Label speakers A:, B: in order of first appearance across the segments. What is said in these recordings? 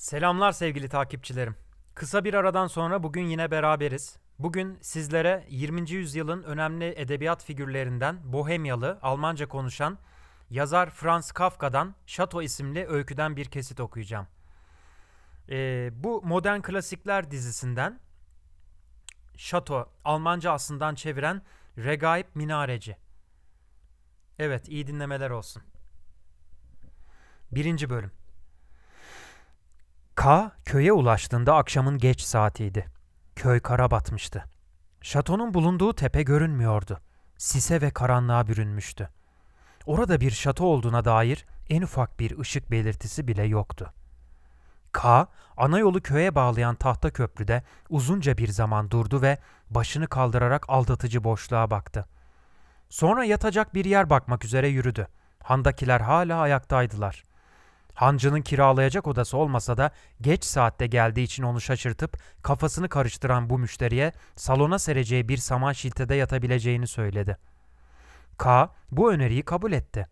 A: Selamlar sevgili takipçilerim. Kısa bir aradan sonra bugün yine beraberiz. Bugün sizlere 20. yüzyılın önemli edebiyat figürlerinden Bohemyalı, Almanca konuşan yazar Franz Kafka'dan Şato isimli öyküden bir kesit okuyacağım. Ee, bu Modern Klasikler dizisinden Şato, Almanca aslından çeviren Regaip Minareci. Evet, iyi dinlemeler olsun. Birinci bölüm. K köye ulaştığında akşamın geç saatiydi. Köy kara batmıştı. Şatonun bulunduğu tepe görünmüyordu. Sise ve karanlığa bürünmüştü. Orada bir şato olduğuna dair en ufak bir ışık belirtisi bile yoktu. K, ana yolu köye bağlayan tahta köprüde uzunca bir zaman durdu ve başını kaldırarak aldatıcı boşluğa baktı. Sonra yatacak bir yer bakmak üzere yürüdü. Handakiler hala ayaktaydılar. Hancı'nın kiralayacak odası olmasa da geç saatte geldiği için onu şaşırtıp kafasını karıştıran bu müşteriye salona sereceği bir saman şiltede yatabileceğini söyledi. K bu öneriyi kabul etti.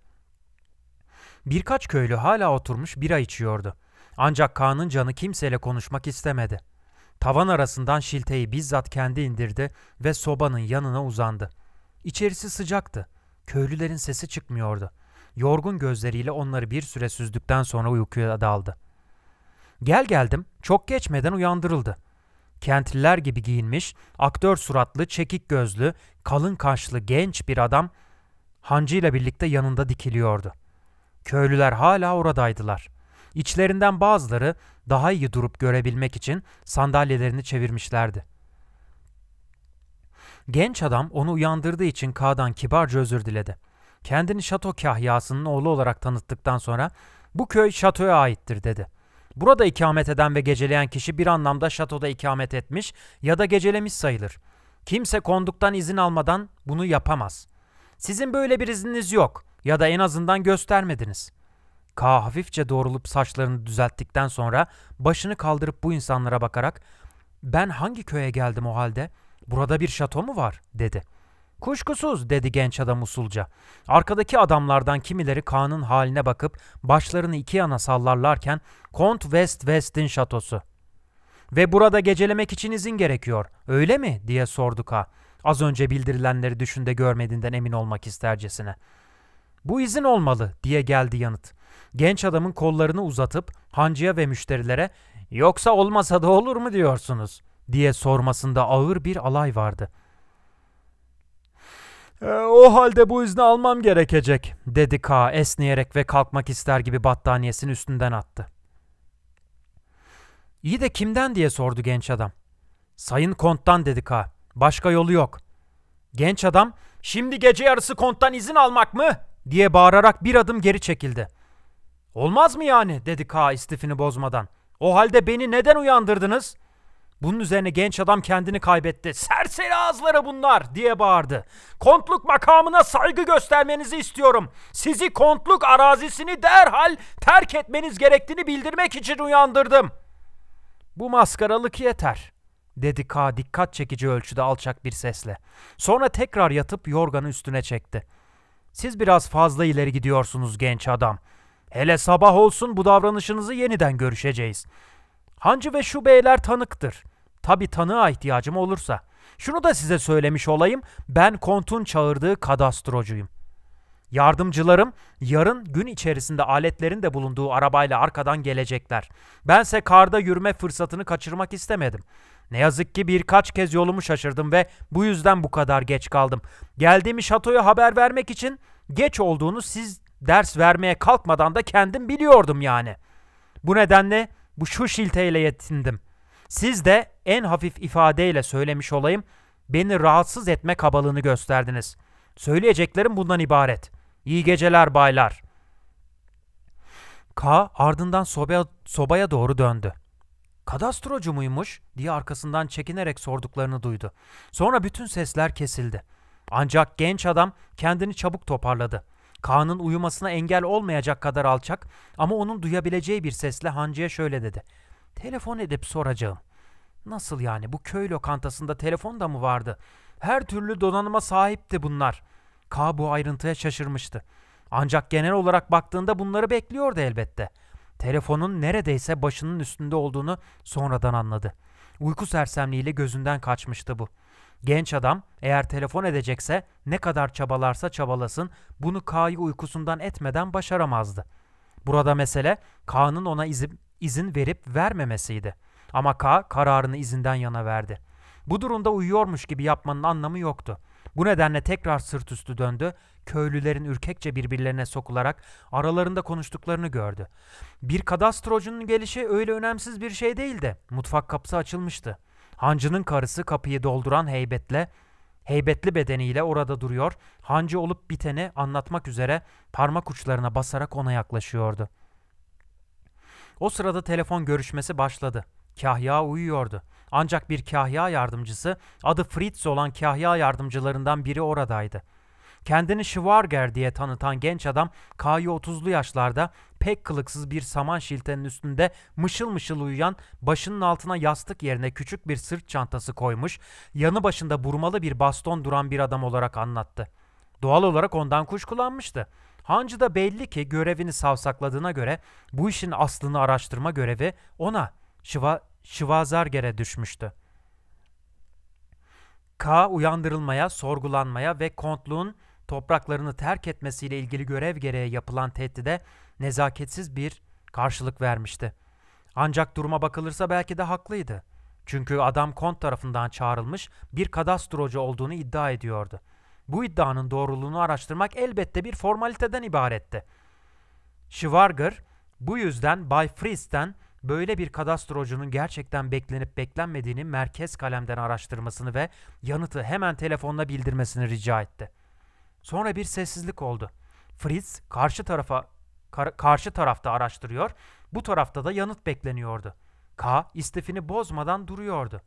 A: Birkaç köylü hala oturmuş bira içiyordu. Ancak K'nın canı kimseyle konuşmak istemedi. Tavan arasından şilteyi bizzat kendi indirdi ve sobanın yanına uzandı. İçerisi sıcaktı. Köylülerin sesi çıkmıyordu yorgun gözleriyle onları bir süre süzdükten sonra uykuya daldı. Gel geldim çok geçmeden uyandırıldı. Kentliler gibi giyinmiş, aktör suratlı, çekik gözlü, kalın kaşlı genç bir adam hancıyla birlikte yanında dikiliyordu. Köylüler hala oradaydılar. İçlerinden bazıları daha iyi durup görebilmek için sandalyelerini çevirmişlerdi. Genç adam onu uyandırdığı için K'dan kibarca özür diledi kendini Şato Kahyası'nın oğlu olarak tanıttıktan sonra bu köy şatoya aittir dedi. Burada ikamet eden ve geceleyen kişi bir anlamda şatoda ikamet etmiş ya da gecelemiş sayılır. Kimse konduktan izin almadan bunu yapamaz. Sizin böyle bir izniniz yok ya da en azından göstermediniz. K hafifçe doğrulup saçlarını düzelttikten sonra başını kaldırıp bu insanlara bakarak ben hangi köye geldim o halde? Burada bir şato mu var?" dedi. Kuşkusuz dedi genç adam usulca. Arkadaki adamlardan kimileri Kaan'ın haline bakıp başlarını iki yana sallarlarken Kont West West'in şatosu. Ve burada gecelemek için izin gerekiyor öyle mi diye sordu Ka. Az önce bildirilenleri düşünde görmediğinden emin olmak istercesine. Bu izin olmalı diye geldi yanıt. Genç adamın kollarını uzatıp hancıya ve müşterilere yoksa olmasa da olur mu diyorsunuz diye sormasında ağır bir alay vardı. E, o halde bu izni almam gerekecek dedi K esneyerek ve kalkmak ister gibi battaniyesini üstünden attı. İyi de kimden diye sordu genç adam. Sayın konttan dedi K. Başka yolu yok. Genç adam şimdi gece yarısı konttan izin almak mı diye bağırarak bir adım geri çekildi. Olmaz mı yani dedi K istifini bozmadan. O halde beni neden uyandırdınız? Bunun üzerine genç adam kendini kaybetti. Serseri ağızları bunlar diye bağırdı. Kontluk makamına saygı göstermenizi istiyorum. Sizi kontluk arazisini derhal terk etmeniz gerektiğini bildirmek için uyandırdım. Bu maskaralık yeter.'' dedi K dikkat çekici ölçüde alçak bir sesle. Sonra tekrar yatıp yorganı üstüne çekti. Siz biraz fazla ileri gidiyorsunuz genç adam. Hele sabah olsun bu davranışınızı yeniden görüşeceğiz. Hancı ve şu beyler tanıktır. Tabi tanığa ihtiyacım olursa. Şunu da size söylemiş olayım, ben kontun çağırdığı kadastrocuyum. Yardımcılarım yarın gün içerisinde aletlerin de bulunduğu arabayla arkadan gelecekler. Bense karda yürüme fırsatını kaçırmak istemedim. Ne yazık ki birkaç kez yolumu şaşırdım ve bu yüzden bu kadar geç kaldım. Geldiğimi şatoya haber vermek için geç olduğunu siz ders vermeye kalkmadan da kendim biliyordum yani. Bu nedenle bu şu şilteyle yetindim. Siz de en hafif ifadeyle söylemiş olayım, beni rahatsız etme kabalığını gösterdiniz. Söyleyeceklerim bundan ibaret. İyi geceler baylar. K ardından sobaya, sobaya doğru döndü. Kadastrocu muymuş diye arkasından çekinerek sorduklarını duydu. Sonra bütün sesler kesildi. Ancak genç adam kendini çabuk toparladı. Kaan'ın uyumasına engel olmayacak kadar alçak ama onun duyabileceği bir sesle hancıya şöyle dedi. Telefon edip soracağım. Nasıl yani bu köy lokantasında telefon da mı vardı? Her türlü donanıma sahipti bunlar. Ka bu ayrıntıya şaşırmıştı. Ancak genel olarak baktığında bunları bekliyordu elbette. Telefonun neredeyse başının üstünde olduğunu sonradan anladı. Uyku sersemliğiyle gözünden kaçmıştı bu.'' Genç adam eğer telefon edecekse ne kadar çabalarsa çabalasın bunu K'yı uykusundan etmeden başaramazdı. Burada mesele K'nın ona izin, izin verip vermemesiydi. Ama K kararını izinden yana verdi. Bu durumda uyuyormuş gibi yapmanın anlamı yoktu. Bu nedenle tekrar sırt üstü döndü, köylülerin ürkekçe birbirlerine sokularak aralarında konuştuklarını gördü. Bir kadastrocunun gelişi öyle önemsiz bir şey değildi. Mutfak kapısı açılmıştı. Hancı'nın karısı kapıyı dolduran heybetle, heybetli bedeniyle orada duruyor, hancı olup biteni anlatmak üzere parmak uçlarına basarak ona yaklaşıyordu. O sırada telefon görüşmesi başladı. Kahya uyuyordu. Ancak bir kahya yardımcısı, adı Fritz olan kahya yardımcılarından biri oradaydı.'' Kendini Schwarger diye tanıtan genç adam K'yı 30'lu yaşlarda pek kılıksız bir saman şiltenin üstünde mışıl mışıl uyuyan, başının altına yastık yerine küçük bir sırt çantası koymuş, yanı başında burmalı bir baston duran bir adam olarak anlattı. Doğal olarak ondan kuşkulanmıştı. Hancı da belli ki görevini savsakladığına göre bu işin aslını araştırma görevi ona Şiva, Şivazarger'e düşmüştü. K uyandırılmaya, sorgulanmaya ve kontluğun topraklarını terk etmesiyle ilgili görev gereği yapılan tehdide nezaketsiz bir karşılık vermişti. Ancak duruma bakılırsa belki de haklıydı. Çünkü adam kont tarafından çağrılmış bir kadastrocu olduğunu iddia ediyordu. Bu iddianın doğruluğunu araştırmak elbette bir formaliteden ibaretti. Schwarger bu yüzden Bay Fries'ten böyle bir kadastrocunun gerçekten beklenip beklenmediğini merkez kalemden araştırmasını ve yanıtı hemen telefonla bildirmesini rica etti. Sonra bir sessizlik oldu. Fritz karşı tarafa kar, karşı tarafta araştırıyor, bu tarafta da yanıt bekleniyordu. K istifini bozmadan duruyordu.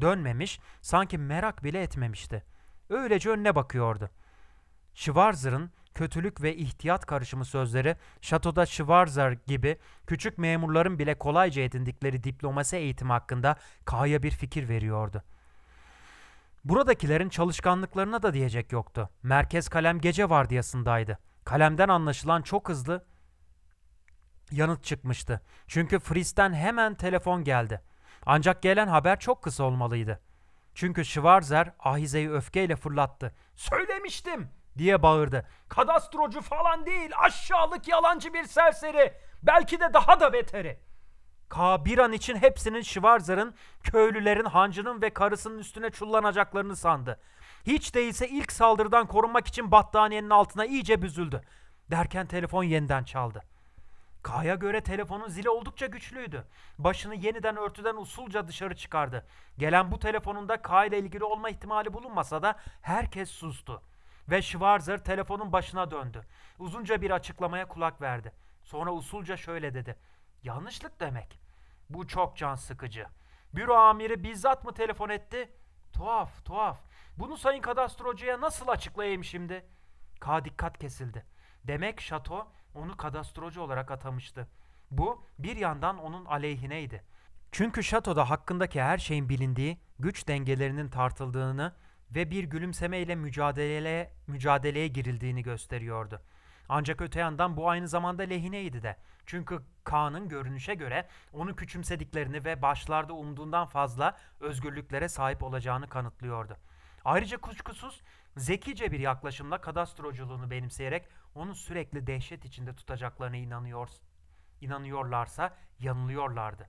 A: Dönmemiş, sanki merak bile etmemişti. Öylece önüne bakıyordu. Schwarzer'ın kötülük ve ihtiyat karışımı sözleri şatoda Schwarzer gibi küçük memurların bile kolayca edindikleri diplomasi eğitimi hakkında K'ya bir fikir veriyordu.'' Buradakilerin çalışkanlıklarına da diyecek yoktu. Merkez kalem gece vardiyasındaydı. Kalemden anlaşılan çok hızlı yanıt çıkmıştı. Çünkü Fris'ten hemen telefon geldi. Ancak gelen haber çok kısa olmalıydı. Çünkü Schwarzer ahizeyi öfkeyle fırlattı. Söylemiştim diye bağırdı. Kadastrocu falan değil aşağılık yalancı bir serseri. Belki de daha da beteri bir an için hepsinin Schwarzer'ın, köylülerin, hancının ve karısının üstüne çullanacaklarını sandı. Hiç değilse ilk saldırıdan korunmak için battaniyenin altına iyice büzüldü. Derken telefon yeniden çaldı. Kaya göre telefonun zili oldukça güçlüydü. Başını yeniden örtüden usulca dışarı çıkardı. Gelen bu telefonunda K ile ilgili olma ihtimali bulunmasa da herkes sustu. Ve Schwarzer telefonun başına döndü. Uzunca bir açıklamaya kulak verdi. Sonra usulca şöyle dedi. Yanlışlık demek. Bu çok can sıkıcı. Büro amiri bizzat mı telefon etti? Tuhaf, tuhaf. Bunu sayın kadastrocuya nasıl açıklayayım şimdi? K dikkat kesildi. Demek şato onu kadastrocu olarak atamıştı. Bu bir yandan onun aleyhineydi. Çünkü şatoda hakkındaki her şeyin bilindiği, güç dengelerinin tartıldığını ve bir gülümsemeyle mücadeleye, mücadeleye girildiğini gösteriyordu.'' Ancak öte yandan bu aynı zamanda lehineydi de. Çünkü Kaan'ın görünüşe göre onu küçümsediklerini ve başlarda umduğundan fazla özgürlüklere sahip olacağını kanıtlıyordu. Ayrıca kuşkusuz zekice bir yaklaşımla kadastroculuğunu benimseyerek onu sürekli dehşet içinde tutacaklarına inanıyor, inanıyorlarsa yanılıyorlardı.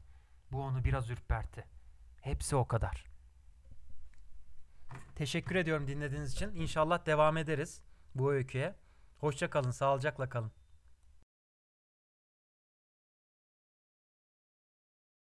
A: Bu onu biraz ürpertti. Hepsi o kadar. Teşekkür ediyorum dinlediğiniz için. İnşallah devam ederiz bu öyküye. Hoşça kalın, sağlıcakla kalın.